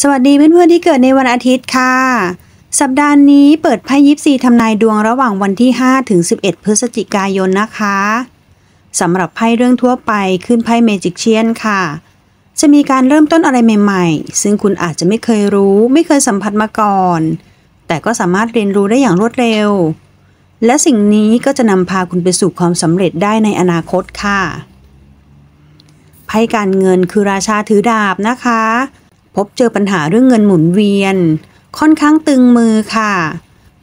สวัสดีเพื่อนๆที่เกิดในวันอาทิตย์ค่ะ สัปดาห์นี้เปิดไพ่ยิปซีทำนายดวงระหว่างวันที่ 5 ถึง 11 พฤศจิกายนนะคะ สำหรับไพ่เรื่องทั่วไปขึ้นไพ่เมจิกเชียนค่ะ จะมีการเริ่มต้นอะไรใหม่ๆ ซึ่งคุณอาจจะไม่เคยรู้ ไม่เคยสัมผัสมาก่อน แต่ก็สามารถเรียนรู้ได้อย่างรวดเร็ว และสิ่งนี้ก็จะนำพาคุณไปสู่ความสำเร็จได้ในอนาคตค่ะ ไพ่การเงินคือราชาถือดาบนะคะพบเจอปัญหาเรื่องเงินหมุนเวียน ค่อนข้างตึงมือค่ะ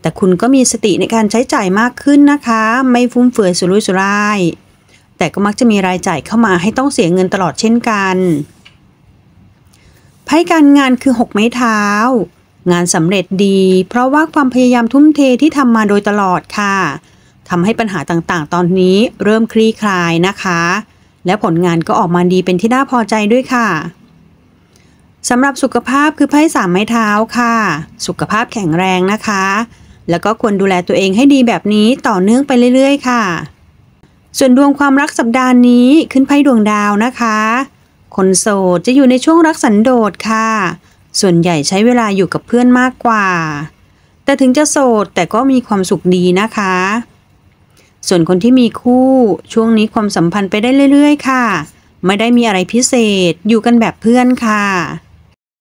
แต่คุณก็มีสติในการใช้จ่ายมากขึ้นนะคะ ไม่ฟุ่มเฟือยสุรุ่ยสุร่ายแต่ก็มักจะมีรายจ่ายเข้ามาให้ต้องเสียเงินตลอดเช่นกันไพ่การงานคือ 6 ไม้เท้า งานสำเร็จดี เพราะว่าความพยายามทุ่มเทที่ทำมาโดยตลอดค่ะทำให้ปัญหาต่างๆตอนนี้เริ่มคลี่คลายนะคะ และผลงานก็ออกมาดีเป็นที่น่าพอใจด้วยค่ะสำหรับสุขภาพคือไพ่สามไม้เท้าค่ะ สุขภาพแข็งแรงนะคะ แล้วก็ควรดูแลตัวเองให้ดีแบบนี้ต่อเนื่องไปเรื่อยๆค่ะ ส่วนดวงความรักสัปดาห์นี้ขึ้นไพ่ดวงดาวนะคะ คนโสดจะอยู่ในช่วงรักสันโดษค่ะ ส่วนใหญ่ใช้เวลาอยู่กับเพื่อนมากกว่า แต่ถึงจะโสดแต่ก็มีความสุขดีนะคะ ส่วนคนที่มีคู่ ช่วงนี้ความสัมพันธ์ไปได้เรื่อยๆค่ะ ไม่ได้มีอะไรพิเศษ อยู่กันแบบเพื่อนค่ะ